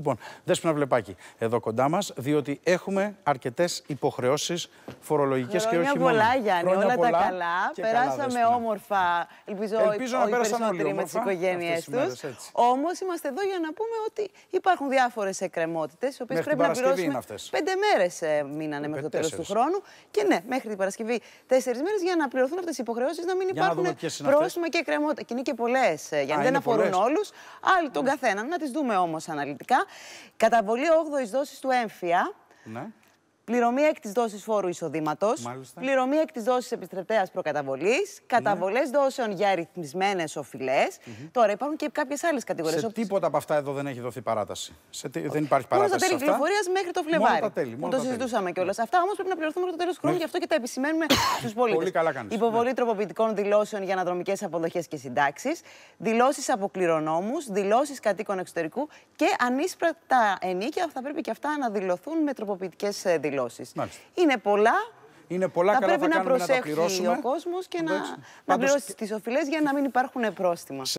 Λοιπόν, δέσπινα βλεπάκι εδώ κοντά μας, διότι έχουμε αρκετές υποχρεώσεις φορολογικές και όχι μόνο. Πολλά, Γιάννη, όλα τα καλά. Περάσαμε όμορφα. Ελπίζω, Ελπίζω να περάσαμε όλοι με τις οικογένειέ του. Όμως είμαστε εδώ για να πούμε ότι υπάρχουν διάφορες εκκρεμότητες, οι οποίες πρέπει να πληρώσουμε. Πέντε μέρες ε, μείνανε μέχρι το τέλος του χρόνου. Και ναι, μέχρι την Παρασκευή τέσσερις μέρες για να πληρωθούν αυτές οι υποχρεώσεις, να μην υπάρχουν πρόστιμα και εκκρεμότητα. Και είναι και πολλές, ε, γιατί δεν αφορούν όλους. Άλλοι τον ναι. καθένα. Να τις δούμε όμως αναλυτικά. Καταβολή 8η δόσης του έμφυα. Ναι. Πληρωμή εκ της δόσης φόρου εισοδήματος. Πληρωμή εκ της δόσης επιστρεπτέας προκαταβολής. Καταβολέ ναι. δόσεων για αριθμισμένε οφειλέ. Mm -hmm. Τώρα υπάρχουν και κάποιες άλλες κατηγορίες. Σε όπως... τίποτα από αυτά εδώ δεν έχει δοθεί παράταση. Σε τι... Δεν υπάρχει παράταση. Μόνο τα τέλη πληροφορίας μέχρι το Φλεβάρι. Μόνο τα τέλη. Μόνο το τα συζητούσαμε ναι. κιόλας. Αυτά όμως πρέπει να πληρωθούμε το τέλος του χρόνου, ναι. γι' αυτό και τα επισημαίνουμε στους πολίτες. Πολύ καλά κάνεις. Υποβολή ναι. τροποποιητικών δηλώσεων για αναδρομικές αποδοχές και συντάξεις. Δηλώσεις από κληρονόμους. Δηλώσεις κατοίκων εξωτερικού. Και τα ενίκια θα πρέπει και αυτά να δηλωθούν με τροποποιητικές ε, δηλώσεις. Είναι πολλά. Είναι πολλά θα καλά πρέπει θα να προσέχει ο κόσμος και να, να πληρώσει τις οφειλές για να μην υπάρχουν πρόστιμα.